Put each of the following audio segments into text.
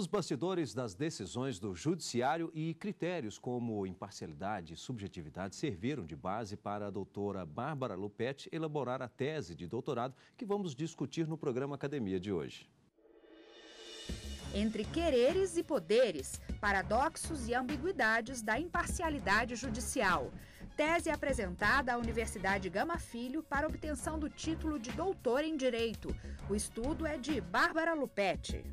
Os bastidores das decisões do judiciário e critérios como imparcialidade e subjetividade serviram de base para a doutora Bárbara Lupetti elaborar a tese de doutorado que vamos discutir no programa Academia de hoje. Entre quereres e poderes, paradoxos e ambiguidades da imparcialidade judicial. Tese apresentada à Universidade Gama Filho para obtenção do título de doutor em Direito. O estudo é de Bárbara Lupetti.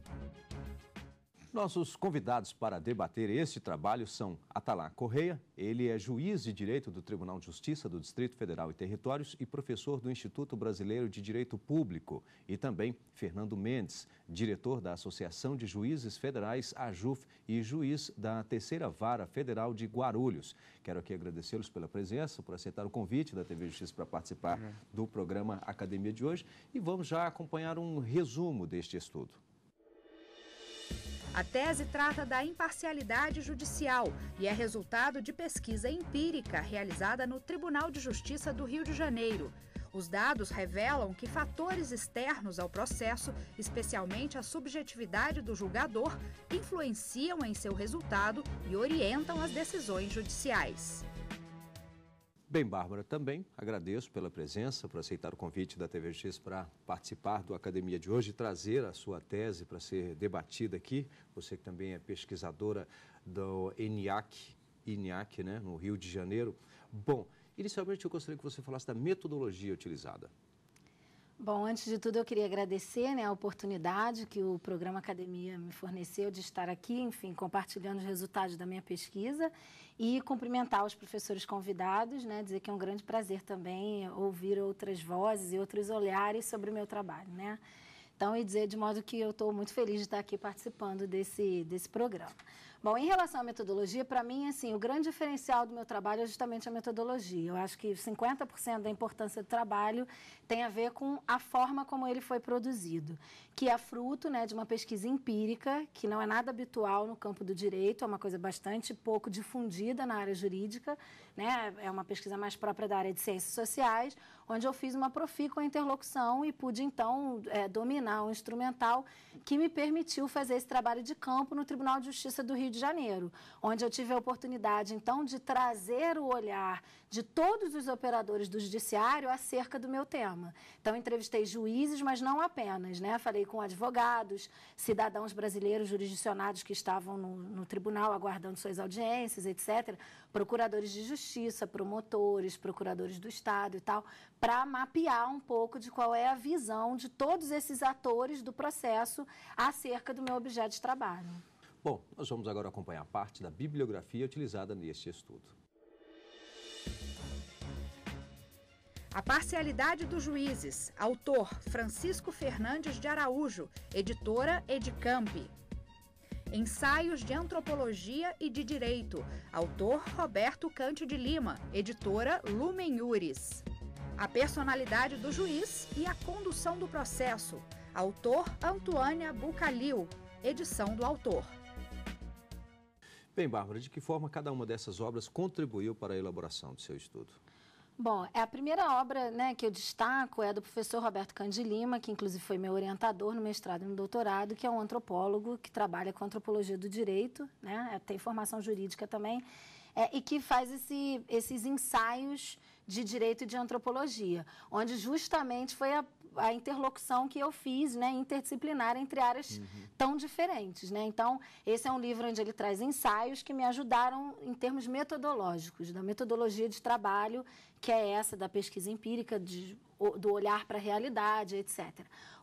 Nossos convidados para debater este trabalho são Atalá Correia, ele é juiz de direito do Tribunal de Justiça do Distrito Federal e Territórios e professor do Instituto Brasileiro de Direito Público, e também Fernando Mendes, diretor da Associação de Juízes Federais, AJUF, e juiz da Terceira Vara Federal de Guarulhos. Quero aqui agradecê-los pela presença, por aceitar o convite da TV Justiça para participar é. do programa Academia de hoje e vamos já acompanhar um resumo deste estudo. A tese trata da imparcialidade judicial e é resultado de pesquisa empírica realizada no Tribunal de Justiça do Rio de Janeiro. Os dados revelam que fatores externos ao processo, especialmente a subjetividade do julgador, influenciam em seu resultado e orientam as decisões judiciais. Bem, Bárbara, também agradeço pela presença, por aceitar o convite da TVX para participar do Academia de hoje, trazer a sua tese para ser debatida aqui. Você que também é pesquisadora do ENIAC, INIAC, né, no Rio de Janeiro. Bom, inicialmente eu gostaria que você falasse da metodologia utilizada. Bom, antes de tudo, eu queria agradecer né, a oportunidade que o programa Academia me forneceu de estar aqui, enfim, compartilhando os resultados da minha pesquisa e cumprimentar os professores convidados, né, dizer que é um grande prazer também ouvir outras vozes e outros olhares sobre o meu trabalho. Né? Então, e dizer de modo que eu estou muito feliz de estar aqui participando desse, desse programa. Bom, em relação à metodologia, para mim, assim, o grande diferencial do meu trabalho é justamente a metodologia. Eu acho que 50% da importância do trabalho tem a ver com a forma como ele foi produzido, que é fruto né, de uma pesquisa empírica, que não é nada habitual no campo do direito, é uma coisa bastante pouco difundida na área jurídica, né? é uma pesquisa mais própria da área de ciências sociais, onde eu fiz uma profícua interlocução e pude, então, é, dominar um instrumental que me permitiu fazer esse trabalho de campo no Tribunal de Justiça do Rio Rio de Janeiro, onde eu tive a oportunidade, então, de trazer o olhar de todos os operadores do judiciário acerca do meu tema. Então, entrevistei juízes, mas não apenas, né? Falei com advogados, cidadãos brasileiros jurisdicionados que estavam no, no tribunal aguardando suas audiências, etc., procuradores de justiça, promotores, procuradores do Estado e tal, para mapear um pouco de qual é a visão de todos esses atores do processo acerca do meu objeto de trabalho. Bom, nós vamos agora acompanhar parte da bibliografia utilizada neste estudo. A Parcialidade dos Juízes, autor Francisco Fernandes de Araújo, editora Edicamp. Ensaios de Antropologia e de Direito, autor Roberto Cândido de Lima, editora Lumen Uris. A Personalidade do Juiz e a Condução do Processo, autor Antoânia Bucalil, edição do autor. Bem, Bárbara, de que forma cada uma dessas obras contribuiu para a elaboração do seu estudo? Bom, é a primeira obra né, que eu destaco é do professor Roberto Lima, que inclusive foi meu orientador no mestrado e no doutorado, que é um antropólogo que trabalha com antropologia do direito, né, é, tem formação jurídica também, é, e que faz esse, esses ensaios de direito e de antropologia, onde justamente foi a a interlocução que eu fiz, né, interdisciplinar entre áreas uhum. tão diferentes, né? Então, esse é um livro onde ele traz ensaios que me ajudaram em termos metodológicos, da metodologia de trabalho, que é essa da pesquisa empírica de do olhar para a realidade, etc.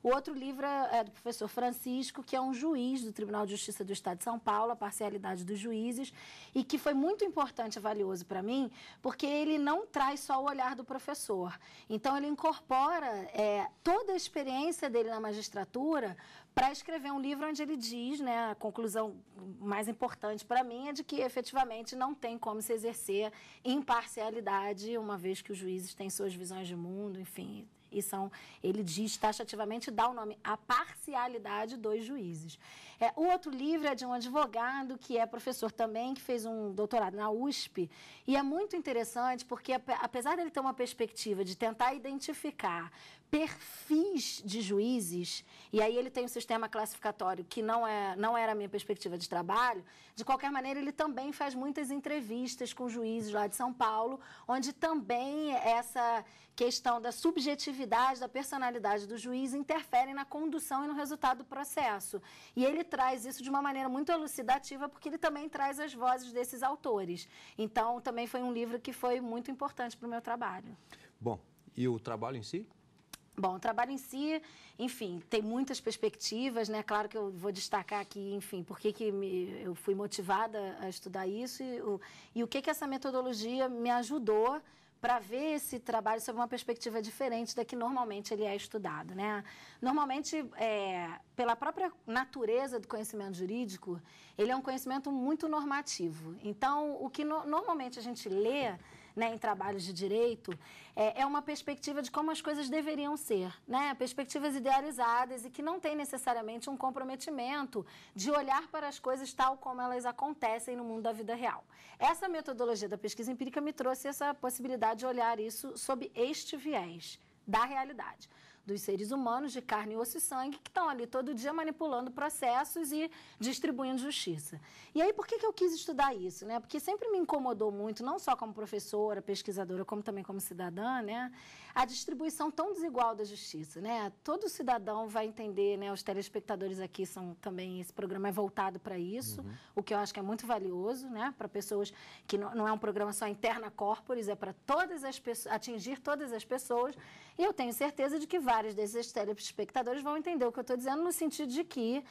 O outro livro é, é do professor Francisco, que é um juiz do Tribunal de Justiça do Estado de São Paulo, A Parcialidade dos Juízes, e que foi muito importante e valioso para mim, porque ele não traz só o olhar do professor. Então, ele incorpora é, toda a experiência dele na magistratura para escrever um livro onde ele diz, né, a conclusão mais importante para mim é de que efetivamente não tem como se exercer imparcialidade, uma vez que os juízes têm suas visões de mundo, enfim, e são, ele diz taxativamente, dá o nome à parcialidade dos juízes. É, o outro livro é de um advogado que é professor também, que fez um doutorado na USP. E é muito interessante porque, apesar dele ter uma perspectiva de tentar identificar perfis de juízes, e aí ele tem um sistema classificatório que não, é, não era a minha perspectiva de trabalho, de qualquer maneira, ele também faz muitas entrevistas com juízes lá de São Paulo, onde também essa questão da subjetividade, da personalidade do juiz interfere na condução e no resultado do processo. E ele traz isso de uma maneira muito elucidativa, porque ele também traz as vozes desses autores. Então, também foi um livro que foi muito importante para o meu trabalho. Bom, e o trabalho em si? Bom, o trabalho em si, enfim, tem muitas perspectivas, né? Claro que eu vou destacar aqui, enfim, por que, que eu fui motivada a estudar isso e o, e o que, que essa metodologia me ajudou para ver esse trabalho sob uma perspectiva diferente da que normalmente ele é estudado. Né? Normalmente, é, pela própria natureza do conhecimento jurídico, ele é um conhecimento muito normativo. Então, o que no, normalmente a gente lê né, em trabalhos de direito, é, é uma perspectiva de como as coisas deveriam ser, né? Perspectivas idealizadas e que não tem necessariamente um comprometimento de olhar para as coisas tal como elas acontecem no mundo da vida real. Essa metodologia da pesquisa empírica me trouxe essa possibilidade de olhar isso sob este viés da realidade dos seres humanos de carne, osso e sangue que estão ali todo dia manipulando processos e distribuindo justiça. E aí, por que, que eu quis estudar isso? Né? Porque sempre me incomodou muito, não só como professora, pesquisadora, como também como cidadã, né? a distribuição tão desigual da justiça, né? Todo cidadão vai entender, né? Os telespectadores aqui são também esse programa é voltado para isso, uhum. o que eu acho que é muito valioso, né? Para pessoas que não, não, é um programa só interna corporis, é para todas as pessoas, atingir todas as pessoas. E eu tenho certeza de que vários desses telespectadores vão entender o que eu estou dizendo no sentido de que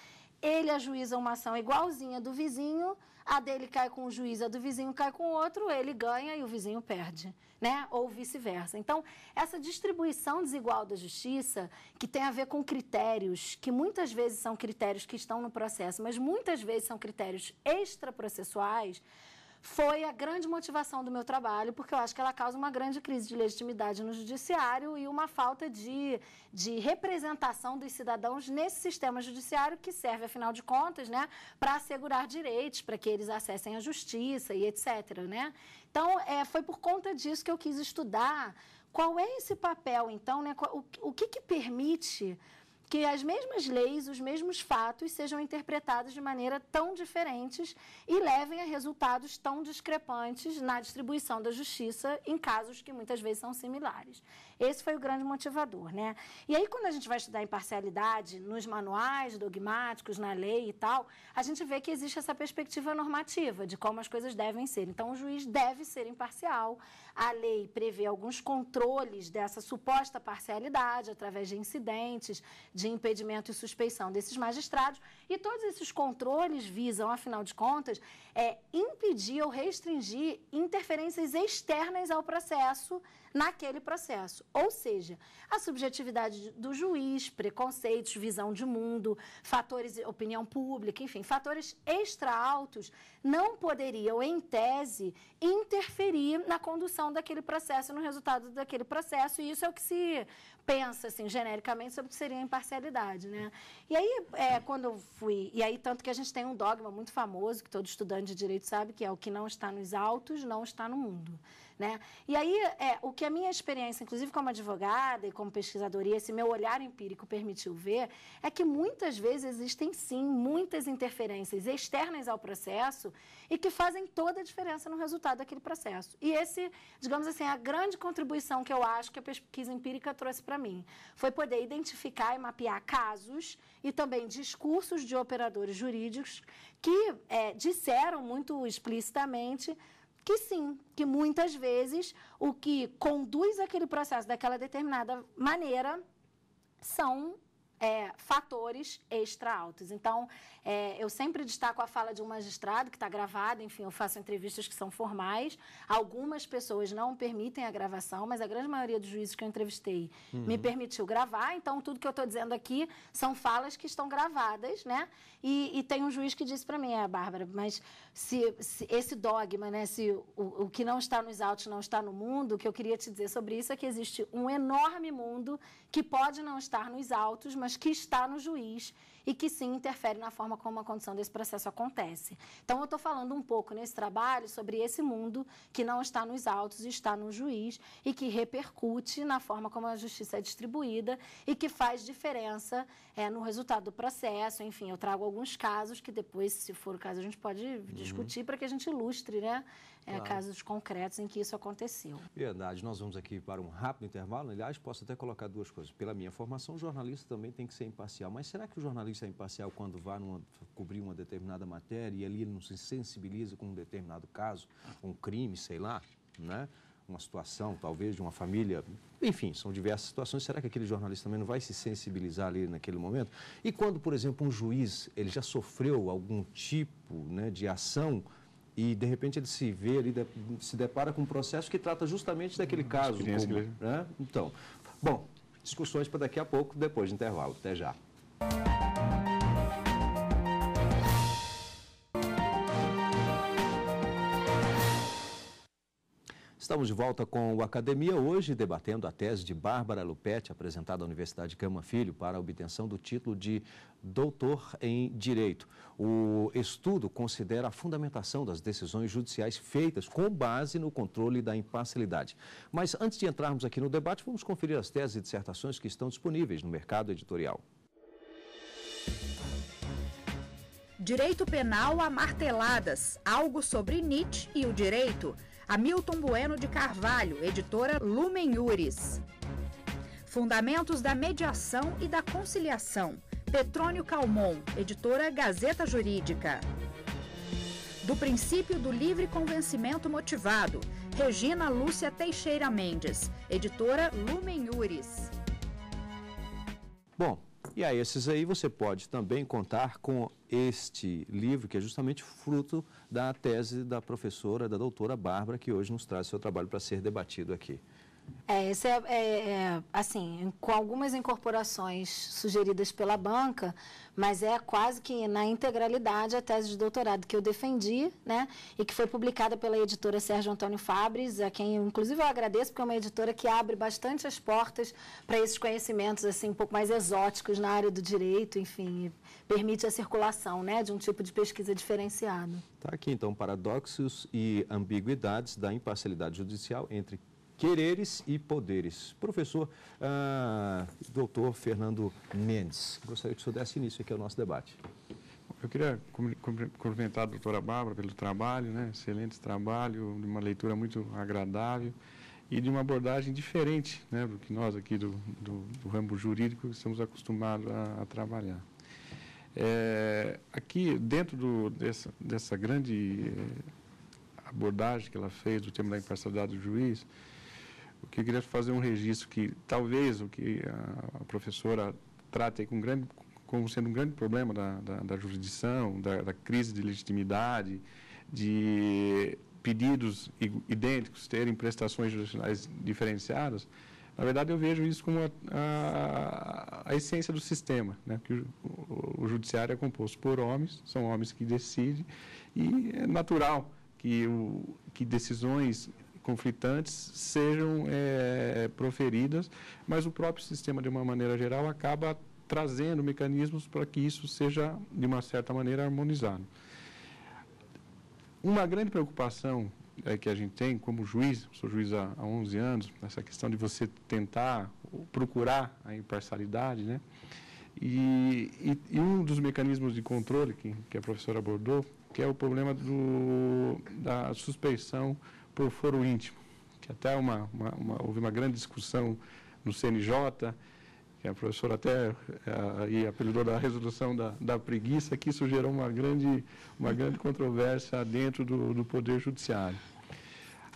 ele ajuiza uma ação igualzinha do vizinho, a dele cai com o juiz, a do vizinho cai com o outro, ele ganha e o vizinho perde, né? Ou vice-versa. Então, essa distribuição desigual da justiça, que tem a ver com critérios, que muitas vezes são critérios que estão no processo, mas muitas vezes são critérios extraprocessuais, processuais foi a grande motivação do meu trabalho, porque eu acho que ela causa uma grande crise de legitimidade no judiciário e uma falta de, de representação dos cidadãos nesse sistema judiciário que serve, afinal de contas, né, para assegurar direitos, para que eles acessem a justiça e etc. Né? Então, é, foi por conta disso que eu quis estudar qual é esse papel, então, né, o, o que, que permite que as mesmas leis, os mesmos fatos sejam interpretados de maneira tão diferentes e levem a resultados tão discrepantes na distribuição da justiça em casos que muitas vezes são similares. Esse foi o grande motivador, né? E aí, quando a gente vai estudar imparcialidade nos manuais dogmáticos, na lei e tal, a gente vê que existe essa perspectiva normativa de como as coisas devem ser. Então, o juiz deve ser imparcial. A lei prevê alguns controles dessa suposta parcialidade através de incidentes, de impedimento e suspeição desses magistrados. E todos esses controles visam, afinal de contas, é, impedir ou restringir interferências externas ao processo naquele processo. Ou seja, a subjetividade do juiz, preconceitos, visão de mundo, fatores, opinião pública, enfim, fatores extra altos não poderiam, em tese, interferir na condução daquele processo, no resultado daquele processo, e isso é o que se pensa, assim, genericamente, sobre o que seria a imparcialidade, né? E aí, é, quando eu fui... E aí, tanto que a gente tem um dogma muito famoso, que todo estudante de direito sabe, que é o que não está nos autos, não está no mundo. Né? E aí, é, o que a minha experiência, inclusive como advogada e como pesquisadora, e esse meu olhar empírico permitiu ver, é que muitas vezes existem sim muitas interferências externas ao processo e que fazem toda a diferença no resultado daquele processo. E esse, digamos assim, a grande contribuição que eu acho que a pesquisa empírica trouxe para mim foi poder identificar e mapear casos e também discursos de operadores jurídicos que é, disseram muito explicitamente que sim, que muitas vezes o que conduz aquele processo daquela determinada maneira são é, fatores extra altos. Então, é, eu sempre destaco a fala de um magistrado que está gravada, enfim, eu faço entrevistas que são formais. Algumas pessoas não permitem a gravação, mas a grande maioria dos juízes que eu entrevistei uhum. me permitiu gravar. Então, tudo que eu estou dizendo aqui são falas que estão gravadas, né? E, e tem um juiz que disse para mim, é, Bárbara, mas se, se esse dogma, né, se o, o que não está nos autos não está no mundo, o que eu queria te dizer sobre isso é que existe um enorme mundo que pode não estar nos autos, mas que está no juiz e que sim interfere na forma como a condição desse processo acontece. Então, eu estou falando um pouco nesse trabalho sobre esse mundo que não está nos autos, está no juiz e que repercute na forma como a justiça é distribuída e que faz diferença é, no resultado do processo. Enfim, eu trago alguns casos que depois, se for o caso, a gente pode uhum. discutir para que a gente ilustre, né? É, claro. Casos concretos em que isso aconteceu. Verdade. Nós vamos aqui para um rápido intervalo. Aliás, posso até colocar duas coisas. Pela minha formação, o jornalista também tem que ser imparcial. Mas será que o jornalista jornalista imparcial quando vai numa, cobrir uma determinada matéria e ali ele não se sensibiliza com um determinado caso, um crime, sei lá, né? uma situação, talvez, de uma família, enfim, são diversas situações. Será que aquele jornalista também não vai se sensibilizar ali naquele momento? E quando, por exemplo, um juiz ele já sofreu algum tipo né, de ação e de repente ele se vê ali se depara com um processo que trata justamente daquele caso. Como, né? Então, bom, discussões para daqui a pouco, depois de intervalo. Até já. Estamos de volta com o Academia hoje, debatendo a tese de Bárbara Lupetti, apresentada à Universidade Cama Filho, para a obtenção do título de doutor em Direito. O estudo considera a fundamentação das decisões judiciais feitas com base no controle da imparcialidade. Mas antes de entrarmos aqui no debate, vamos conferir as teses e dissertações que estão disponíveis no mercado editorial. Direito Penal a Marteladas, algo sobre Nietzsche e o direito. Hamilton Bueno de Carvalho, editora Lumen Fundamentos da Mediação e da Conciliação, Petrônio Calmon, editora Gazeta Jurídica. Do princípio do livre convencimento motivado, Regina Lúcia Teixeira Mendes, editora Lumen Bom, e a esses aí você pode também contar com este livro, que é justamente fruto da tese da professora, da doutora Bárbara, que hoje nos traz seu trabalho para ser debatido aqui. É, esse é, é, é, assim, com algumas incorporações sugeridas pela banca, mas é quase que na integralidade a tese de doutorado que eu defendi, né, e que foi publicada pela editora Sérgio Antônio Fabres, a quem inclusive eu agradeço, porque é uma editora que abre bastante as portas para esses conhecimentos assim um pouco mais exóticos na área do direito, enfim, permite a circulação, né, de um tipo de pesquisa diferenciado. Tá aqui então paradoxos e ambiguidades da imparcialidade judicial entre Quereres e Poderes. Professor ah, doutor Fernando Mendes, gostaria que o senhor desse início aqui ao nosso debate. Eu queria cumprimentar a doutora Bárbara pelo trabalho, né? excelente trabalho, de uma leitura muito agradável e de uma abordagem diferente né? do que nós aqui do, do, do ramo jurídico estamos acostumados a, a trabalhar. É, aqui, dentro do, dessa, dessa grande eh, abordagem que ela fez do tema da imparcialidade do juiz, que eu queria fazer um registro que talvez o que a professora trata com grande, como sendo um grande problema da, da, da jurisdição, da, da, crise de legitimidade, de pedidos idênticos terem prestações judiciais diferenciadas, na verdade eu vejo isso como a, a, a essência do sistema, né? que o, o, o judiciário é composto por homens, são homens que decidem, e é natural que, o, que decisões conflitantes sejam é, proferidas, mas o próprio sistema, de uma maneira geral, acaba trazendo mecanismos para que isso seja, de uma certa maneira, harmonizado. Uma grande preocupação é, que a gente tem como juiz, sou juiz há, há 11 anos, essa questão de você tentar procurar a imparcialidade, né? E, e, e, um dos mecanismos de controle que, que a professora abordou, que é o problema do, da suspeição por foro íntimo, que até uma, uma, uma, houve uma grande discussão no CNJ, que a professora até e eh, apelidou da resolução da, da preguiça, que isso gerou uma grande, uma grande controvérsia dentro do, do Poder Judiciário.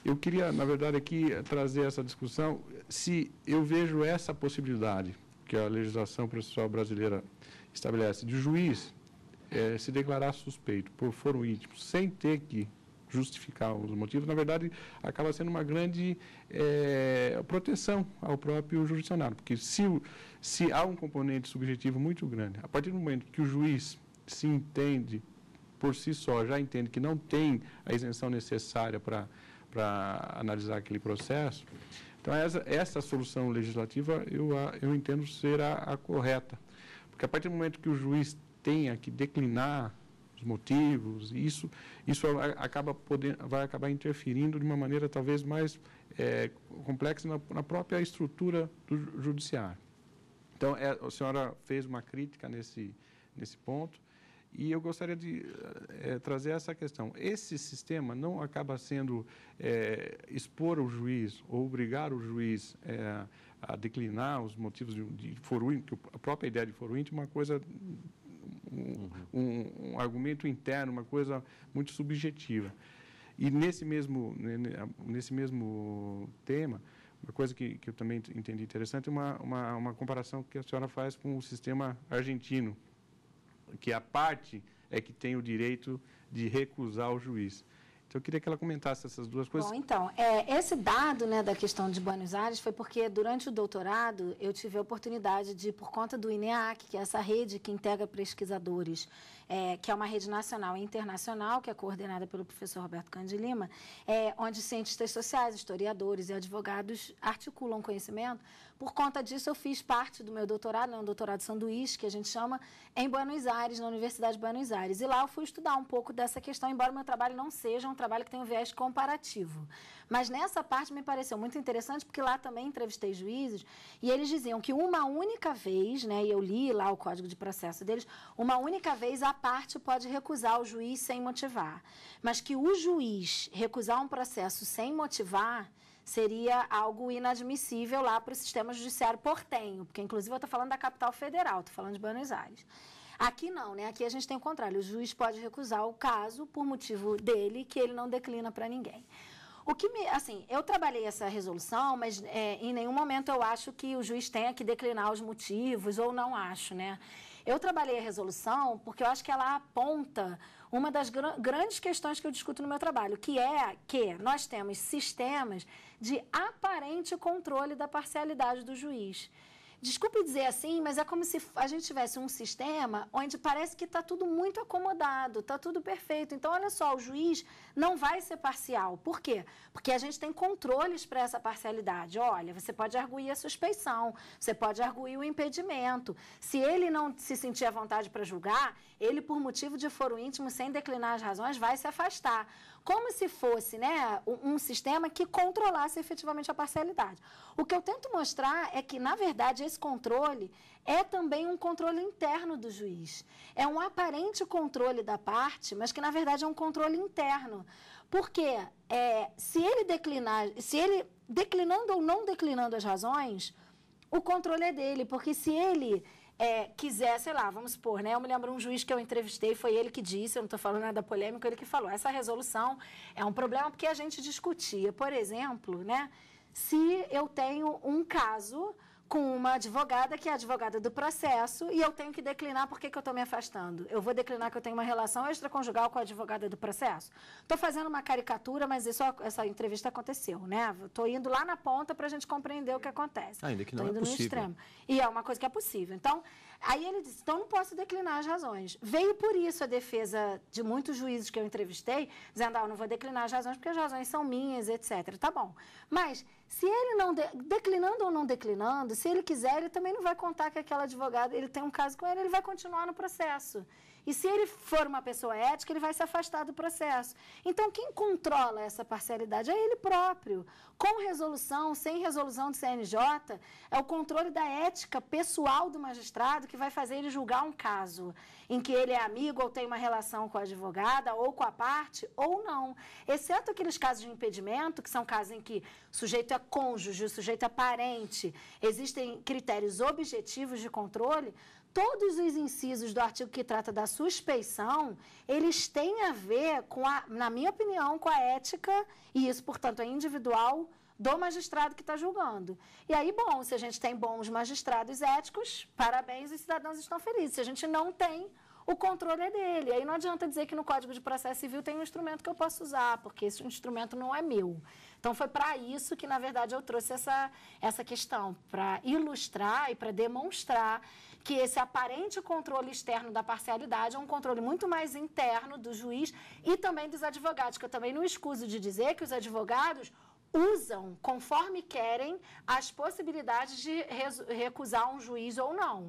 Eu queria, na verdade, aqui eh, trazer essa discussão, se eu vejo essa possibilidade que a legislação processual brasileira estabelece, de juiz é, se declarar suspeito por foro íntimo, sem ter que justificar os motivos, na verdade, acaba sendo uma grande é, proteção ao próprio jurisdicionário. porque se, se há um componente subjetivo muito grande, a partir do momento que o juiz se entende por si só, já entende que não tem a isenção necessária para para analisar aquele processo. Então, essa, essa solução legislativa, eu, eu entendo ser a, a correta. Porque a partir do momento que o juiz tenha que declinar os motivos, e isso, isso acaba poder, vai acabar interferindo de uma maneira talvez mais é, complexa na, na, própria estrutura do judiciário. Então, é, a senhora fez uma crítica nesse, nesse ponto, e eu gostaria de é, trazer essa questão. Esse sistema não acaba sendo é, expor o juiz ou obrigar o juiz é, a declinar os motivos de, de foro íntimo, que a própria ideia de foro íntimo é uma coisa um, um, um argumento interno, uma coisa muito subjetiva. E nesse mesmo, nesse mesmo tema, uma coisa que, que eu também entendi interessante é uma, uma, uma, comparação que a senhora faz com o sistema argentino, que a parte é que tem o direito de recusar o juiz. Eu queria que ela comentasse essas duas coisas. Bom, então, é, esse dado né, da questão de Buenos Aires foi porque durante o doutorado eu tive a oportunidade de, por conta do INEAC, que é essa rede que integra pesquisadores é, que é uma rede nacional e internacional, que é coordenada pelo professor Roberto Cândido Lima, é, onde cientistas sociais, historiadores e advogados articulam conhecimento. Por conta disso, eu fiz parte do meu doutorado, né, um doutorado sanduíche, que a gente chama, em Buenos Aires, na Universidade de Buenos Aires. E lá eu fui estudar um pouco dessa questão, embora o meu trabalho não seja um trabalho que tenha um viés comparativo. Mas nessa parte me pareceu muito interessante, porque lá também entrevistei juízes, e eles diziam que uma única vez, né, e eu li lá o código de processo deles, uma única vez a parte pode recusar o juiz sem motivar. Mas que o juiz recusar um processo sem motivar seria algo inadmissível lá para o sistema judiciário portenho, porque inclusive eu estou falando da capital federal, estou falando de Buenos Aires. Aqui não, né? Aqui a gente tem o contrário. O juiz pode recusar o caso por motivo dele, que ele não declina para ninguém. O que me, assim, eu trabalhei essa resolução, mas é, em nenhum momento eu acho que o juiz tenha que declinar os motivos, ou não acho, né? Eu trabalhei a resolução porque eu acho que ela aponta uma das gr grandes questões que eu discuto no meu trabalho, que é que nós temos sistemas de aparente controle da parcialidade do juiz. Desculpe dizer assim, mas é como se a gente tivesse um sistema onde parece que está tudo muito acomodado, está tudo perfeito. Então, olha só, o juiz não vai ser parcial. Por quê? Porque a gente tem controles para essa parcialidade. Olha, você pode arguir a suspeição, você pode arguir o impedimento. Se ele não se sentir à vontade para julgar, ele, por motivo de foro íntimo, sem declinar as razões, vai se afastar como se fosse né, um, um, sistema que controlasse efetivamente a parcialidade. O que eu tento mostrar é que, na verdade, esse controle é também um controle interno do juiz. É um aparente controle da parte, mas que, na verdade, é um controle interno. Porque é, se ele declinar, se ele declinando ou não declinando as razões, o controle é dele, porque se ele é, quiser, sei lá, vamos supor, né? Eu me lembro um juiz que eu entrevistei, foi ele que disse, eu não estou falando nada polêmico, ele que falou, essa resolução é um problema porque a gente discutia, por exemplo, né? Se eu tenho um caso com uma advogada que é advogada do processo e eu tenho que declinar porque que eu estou me afastando. Eu vou declinar que eu tenho uma relação extraconjugal com a advogada do processo. Estou fazendo uma caricatura, mas isso, essa entrevista aconteceu, né? Estou indo lá na ponta para a gente compreender o que acontece. Ainda que não Tô é indo é possível. No extremo. E é uma coisa que é possível. Então, Aí ele disse: então não posso declinar as razões. Veio por isso a defesa de muitos juízes que eu entrevistei, dizendo: ah, eu não vou declinar as razões porque as razões são minhas, etc. Tá bom. Mas se ele não de, declinando ou não declinando, se ele quiser, ele também não vai contar que aquela advogada, ele tem um caso com ele, ele vai continuar no processo. E se ele for uma pessoa ética, ele vai se afastar do processo. Então, quem controla essa parcialidade é ele próprio. Com resolução, sem resolução do CNJ, é o controle da ética pessoal do magistrado que vai fazer ele julgar um caso em que ele é amigo ou tem uma relação com a advogada ou com a parte ou não. Exceto aqueles casos de impedimento, que são casos em que o sujeito é cônjuge, o sujeito é parente, existem critérios objetivos de controle todos os incisos do artigo que trata da suspeição, eles têm a ver com a, na minha opinião, com a ética, e isso, portanto, é individual do magistrado que está julgando. E aí, bom, se a gente tem bons magistrados éticos, parabéns, os cidadãos estão felizes. Se a gente não tem, o controle é dele. Aí não adianta dizer que no Código de Processo Civil tem um instrumento que eu posso usar, porque esse instrumento não é meu. Então foi para isso que na verdade eu trouxe essa essa questão para ilustrar e para demonstrar que esse aparente controle externo da parcialidade é um controle muito mais interno do juiz e também dos advogados, que eu também não escuso de dizer que os advogados usam conforme querem as possibilidades de recusar um juiz ou não.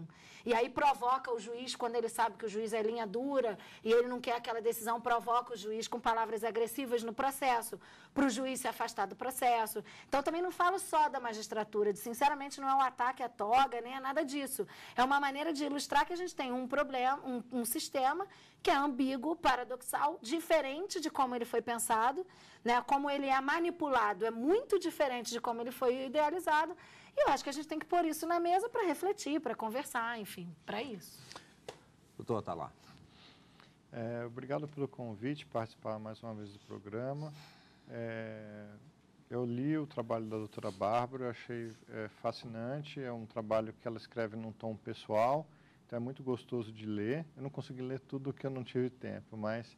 E aí provoca o juiz quando ele sabe que o juiz é linha dura e ele não quer aquela decisão, provoca o juiz com palavras agressivas no processo, para o juiz se afastar do processo. Então também não falo só da magistratura, de, sinceramente não é um ataque à toga, nem é nada disso. É uma maneira de ilustrar que a gente tem um problema, um, um sistema que é ambíguo, paradoxal, diferente de como ele foi pensado, né? Como ele é manipulado, é muito diferente de como ele foi idealizado e eu acho que a gente tem que pôr isso na mesa para refletir, para conversar, enfim, para isso. Doutor tá lá. É, obrigado pelo convite, participar mais uma vez do programa. É, eu li o trabalho da doutora Bárbara, achei é, fascinante, é um trabalho que ela escreve num tom pessoal, então é muito gostoso de ler. Eu não consegui ler tudo que eu não tive tempo, mas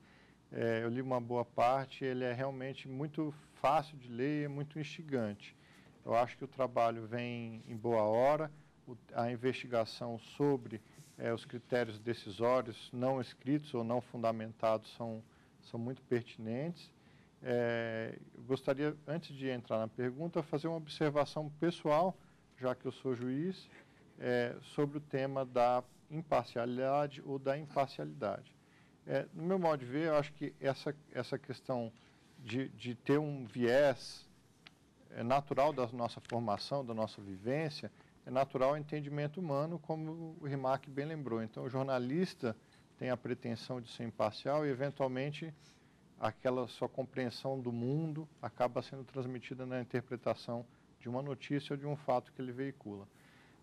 é, eu li uma boa parte, ele é realmente muito fácil de ler e é muito instigante. Eu acho que o trabalho vem em boa hora, o, a investigação sobre é, os critérios decisórios não escritos ou não fundamentados são, são muito pertinentes. É, eu gostaria, antes de entrar na pergunta, fazer uma observação pessoal, já que eu sou juiz, é, sobre o tema da imparcialidade ou da imparcialidade. É, no meu modo de ver, eu acho que essa, essa questão de, de ter um viés é natural da nossa formação, da nossa vivência, é natural o entendimento humano, como o Rimac bem lembrou. Então, o jornalista tem a pretensão de ser imparcial e, eventualmente, aquela sua compreensão do mundo acaba sendo transmitida na interpretação de uma notícia ou de um fato que ele veicula.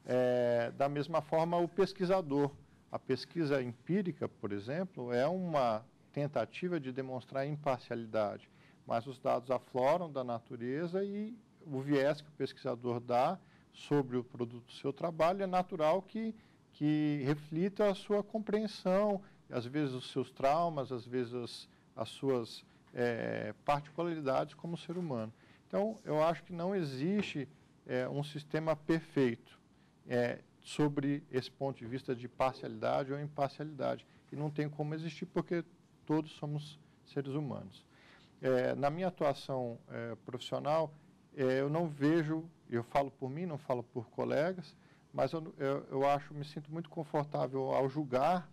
É, da mesma forma, o pesquisador. A pesquisa empírica, por exemplo, é uma tentativa de demonstrar imparcialidade mas os dados afloram da natureza e o viés que o pesquisador dá sobre o produto do seu trabalho é natural que, que reflita a sua compreensão, às vezes os seus traumas, às vezes as, as suas é, particularidades como ser humano. Então, eu acho que não existe é, um sistema perfeito é, sobre esse ponto de vista de parcialidade ou imparcialidade. E não tem como existir porque todos somos seres humanos. É, na minha atuação é, profissional, é, eu não vejo, eu falo por mim, não falo por colegas, mas eu, eu, eu acho, me sinto muito confortável ao julgar,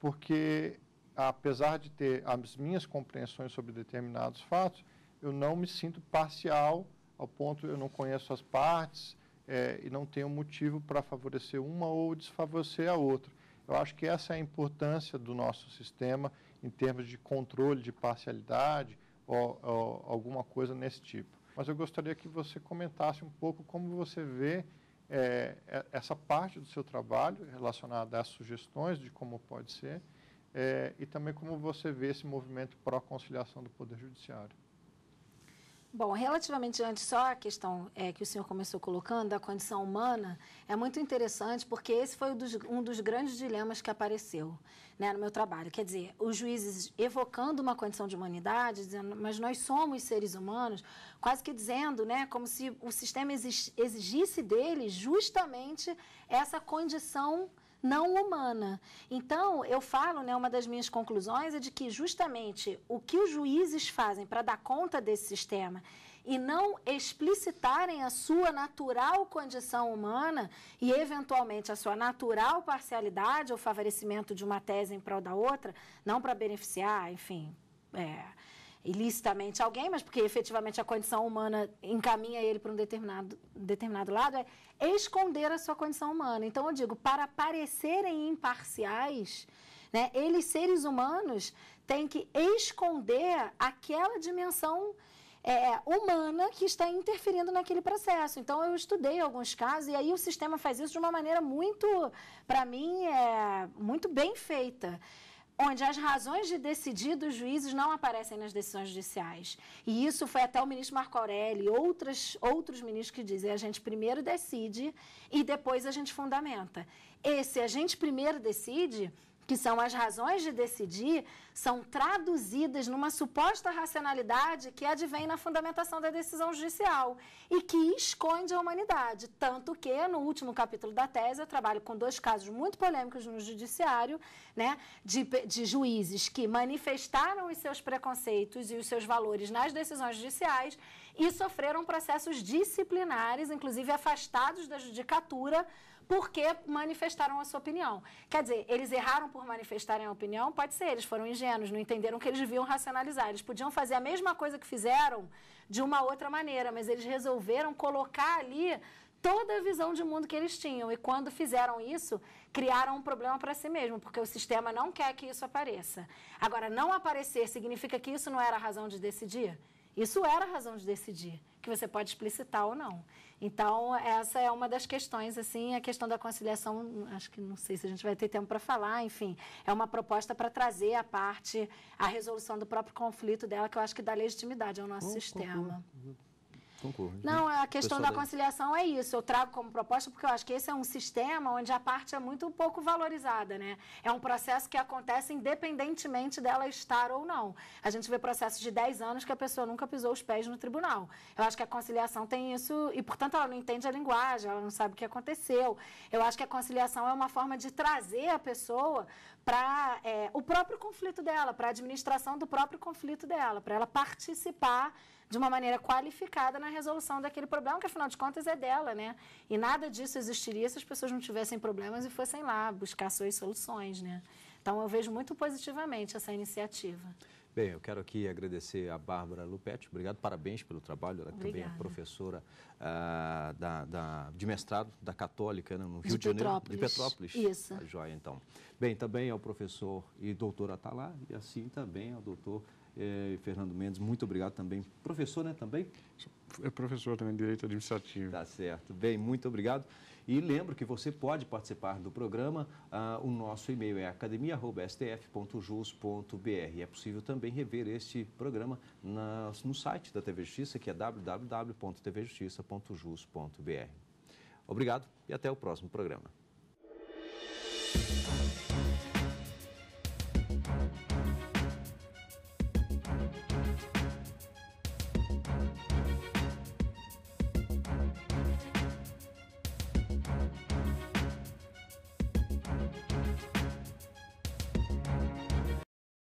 porque apesar de ter as minhas compreensões sobre determinados fatos, eu não me sinto parcial ao ponto eu não conheço as partes é, e não tenho motivo para favorecer uma ou desfavorecer a outra. Eu acho que essa é a importância do nosso sistema em termos de controle de parcialidade, ou, ou alguma coisa nesse tipo. Mas eu gostaria que você comentasse um pouco como você vê é, é, essa parte do seu trabalho relacionada às sugestões de como pode ser é, e também como você vê esse movimento pró-conciliação do Poder Judiciário. Bom, relativamente antes, só a questão é, que o senhor começou colocando da condição humana, é muito interessante porque esse foi um dos, um dos grandes dilemas que apareceu né, no meu trabalho. Quer dizer, os juízes evocando uma condição de humanidade, dizendo, mas nós somos seres humanos, quase que dizendo, né, como se o sistema exigisse dele justamente essa condição humana não humana. Então, eu falo, né, uma das minhas conclusões é de que justamente o que os juízes fazem para dar conta desse sistema e não explicitarem a sua natural condição humana e, eventualmente, a sua natural parcialidade ou favorecimento de uma tese em prol da outra, não para beneficiar, enfim. É, ilicitamente alguém, mas porque efetivamente a condição humana encaminha ele para um determinado, determinado lado, é esconder a sua condição humana. Então eu digo, para parecerem imparciais, né, eles, seres humanos, têm que esconder aquela dimensão é, humana que está interferindo naquele processo. Então, eu estudei alguns casos e aí o sistema faz isso de uma maneira muito, para mim, é, muito bem feita onde as razões de decidir dos juízes não aparecem nas decisões judiciais. E isso foi até o ministro Marco Aurélio e outros outros ministros que dizem: a gente primeiro decide e depois a gente fundamenta. Esse a gente primeiro decide que são as razões de decidir, são traduzidas numa suposta racionalidade que advém na fundamentação da decisão judicial e que esconde a humanidade. Tanto que, no último capítulo da tese, eu trabalho com dois casos muito polêmicos no judiciário, né, de, de juízes que manifestaram os seus preconceitos e os seus valores nas decisões judiciais e sofreram processos disciplinares, inclusive afastados da judicatura porque manifestaram a sua opinião. Quer dizer, eles erraram por manifestarem a opinião? Pode ser, eles foram ingênuos, não entenderam que eles deviam racionalizar. Eles podiam fazer a mesma coisa que fizeram de uma outra maneira, mas eles resolveram colocar ali toda a visão de mundo que eles tinham. E quando fizeram isso, criaram um problema para si mesmo, porque o sistema não quer que isso apareça. Agora, não aparecer significa que isso não era a razão de decidir? Isso era a razão de decidir, que você pode explicitar ou não. Então, essa é uma das questões, assim, a questão da conciliação, acho que não sei se a gente vai ter tempo para falar, enfim, é uma proposta para trazer a parte, a resolução do próprio conflito dela, que eu acho que dá legitimidade ao nosso oh, sistema. Concordo. Não, uhum. a questão da conciliação é isso. Eu trago como proposta porque eu acho que esse é um sistema onde a parte é muito pouco valorizada, né? É um processo que acontece independentemente dela estar ou não. A gente vê processos de 10 anos que a pessoa nunca pisou os pés no tribunal. Eu acho que a conciliação tem isso e, portanto, ela não entende a linguagem, ela não sabe o que aconteceu. Eu acho que a conciliação é uma forma de trazer a pessoa para é, o próprio conflito dela, para a administração do próprio conflito dela, para ela participar de uma maneira qualificada na resolução daquele problema, que afinal de contas é dela, né? E nada disso existiria se as pessoas não tivessem problemas e fossem lá buscar suas soluções, né? Então eu vejo muito positivamente essa iniciativa. Bem, eu quero aqui agradecer a Bárbara Lupetti. Obrigado, parabéns pelo trabalho. Ela também é professora ah, da, da, de mestrado da Católica né, no Rio de, de Janeiro. De Petrópolis. Isso. A joia, então. Bem, também ao professor e doutor Atalá e assim também ao doutor eh, Fernando Mendes, muito obrigado também. Professor, né, também? É professor também, de Direito Administrativo. Tá certo. Bem, muito obrigado. E lembro que você pode participar do programa. Ah, o nosso e-mail é academia.stf.jus.br. É possível também rever este programa na, no site da TV Justiça, que é www.tvjustiça.jus.br. Obrigado e até o próximo programa.